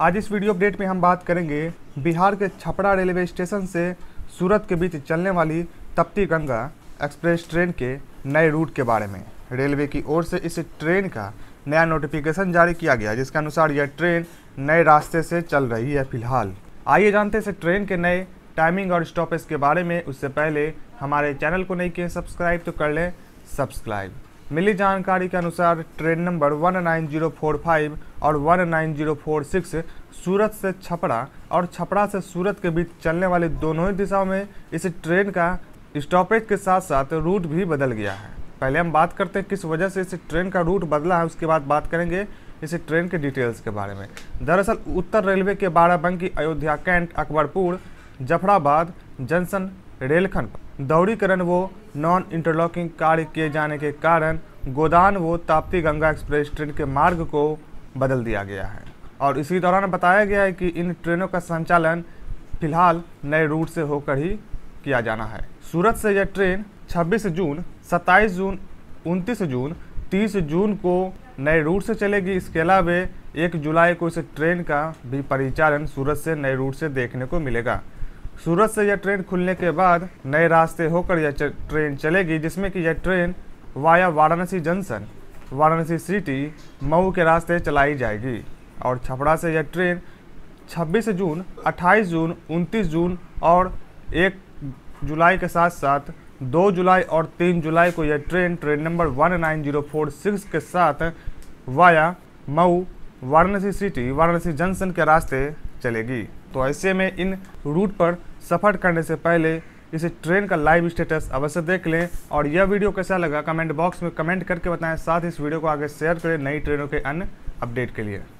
आज इस video update में हम बात करेंगे बिहार के छपरा रेलवे स्टेशन से सूरत के बीच चलने वाली तप्ती गंगा एक्सप्रेस ट्रेन के नए रूट के बारे में रेलवे की ओर से इस ट्रेन का नया नोटिफिकेशन जारी किया गया जिसके अनुसार यह ट्रेन नए रास्ते से चल रही है फिलहाल आइए जानते से ट्रेन के नए टाइमिंग और स्टॉपेज के बारे में उससे पहले हमारे चैनल को नहीं किए सब्सक्राइब तो कर लें सब्सक्राइब मिली जानकारी के अनुसार ट्रेन नंबर 19045 और 19046 सूरत से छपरा और छपरा से सूरत के बीच चलने वाली दोनों ही दिशाओं में इस ट्रेन का स्टॉपेज के साथ साथ रूट भी बदल गया है पहले हम बात करते हैं किस वजह से इस ट्रेन का रूट बदला है उसके बाद बात करेंगे इस ट्रेन के डिटेल्स के बारे में दरअसल उत्तर रेलवे के बाराबंकी अयोध्या कैंट अकबरपुर जफराबाद जंक्शन रेलखंड दौड़ीकरण वो नॉन इंटरलॉकिंग कार्य किए जाने के कारण गोदान व ताप्ती गंगा एक्सप्रेस ट्रेन के मार्ग को बदल दिया गया है और इसी दौरान बताया गया है कि इन ट्रेनों का संचालन फिलहाल नए रूट से होकर ही किया जाना है सूरत से यह ट्रेन 26 जून 27 जून 29 जून 30 जून को नए रूट से चलेगी इसके अलावा एक जुलाई को इस ट्रेन का भी परिचालन सूरत से नए रूट से देखने को मिलेगा सूरत से यह ट्रेन खुलने के बाद नए रास्ते होकर यह ट्रेन चलेगी जिसमें कि यह train via Varanasi junction Varanasi city Mau के रास्ते चलाई जाएगी और छपड़ा से यह ट्रेन 26 जून 28 जून 29 जून और 1 जुलाई के साथ साथ 2 जुलाई और 3 जुलाई को यह ट्रेन ट्रेन नंबर 19046 के साथ via Mau Varanasi city Varanasi junction के रास्ते चलेगी तो ऐसे में इन रूट पर सफ़र करने से पहले इसे ट्रेन का लाइव स्टेटस अवश्य देख लें और यह वीडियो कैसा लगा कमेंट बॉक्स में कमेंट करके बताएं साथ ही इस वीडियो को आगे शेयर करें नई ट्रेनों के अन्य अपडेट के लिए